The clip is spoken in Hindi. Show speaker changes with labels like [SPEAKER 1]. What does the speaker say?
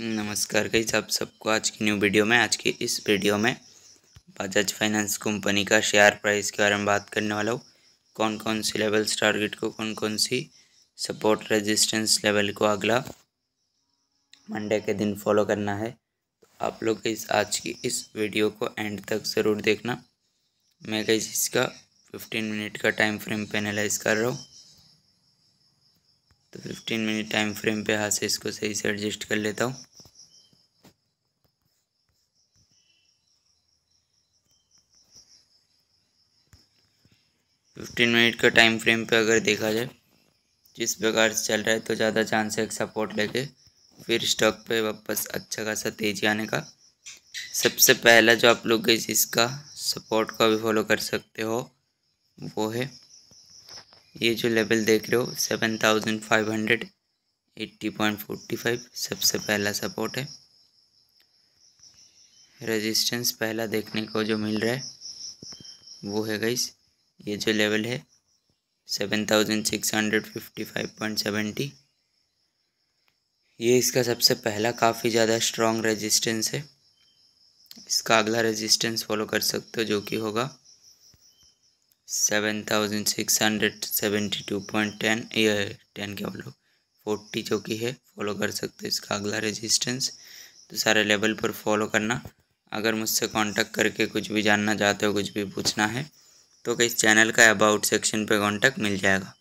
[SPEAKER 1] नमस्कार कई आप सबको आज की न्यू वीडियो में आज की इस वीडियो में बजाज फाइनेंस कंपनी का शेयर प्राइस के बारे में बात करने वाला हूँ कौन कौन सी लेवल्स टारगेट को कौन कौन सी सपोर्ट रेजिस्टेंस लेवल को अगला मंडे के दिन फॉलो करना है तो आप लोग इस आज की इस वीडियो को एंड तक ज़रूर देखना मैं कई इसका फिफ्टीन मिनट का टाइम फ्रेम पे एनालाइज कर रहा हूँ तो फिफ्टीन मिनट टाइम फ्रेम पे हाथ से इसको सही से एडजस्ट कर लेता हूँ फिफ्टीन मिनट का टाइम फ्रेम पे अगर देखा जाए जिस प्रकार से चल रहा है तो ज़्यादा चांस है एक सपोर्ट लेके फिर स्टॉक पे वापस अच्छा खासा तेजी आने का सबसे पहला जो आप लोग इस इसका सपोर्ट का भी फॉलो कर सकते हो वो है ये जो लेवल देख रहे हो seven thousand five hundred eighty point forty five सबसे पहला सपोर्ट है रेजिस्टेंस पहला देखने को जो मिल रहा है वो है गई ये जो लेवल है seven thousand six hundred fifty five point seventy ये इसका सबसे पहला काफ़ी ज़्यादा स्ट्रॉन्ग रेजिस्टेंस है इसका अगला रेजिस्टेंस फॉलो कर सकते हो जो कि होगा seven thousand six hundred seventy two point ten ये टेन क्या बोलो फोर्टी जो कि है फॉलो कर सकते हो इसका अगला रेजिस्टेंस तो सारे लेवल पर फॉलो करना अगर मुझसे कांटेक्ट करके कुछ भी जानना चाहते हो कुछ भी पूछना है तो इस चैनल का अबाउट सेक्शन पे कॉन्टैक्ट मिल जाएगा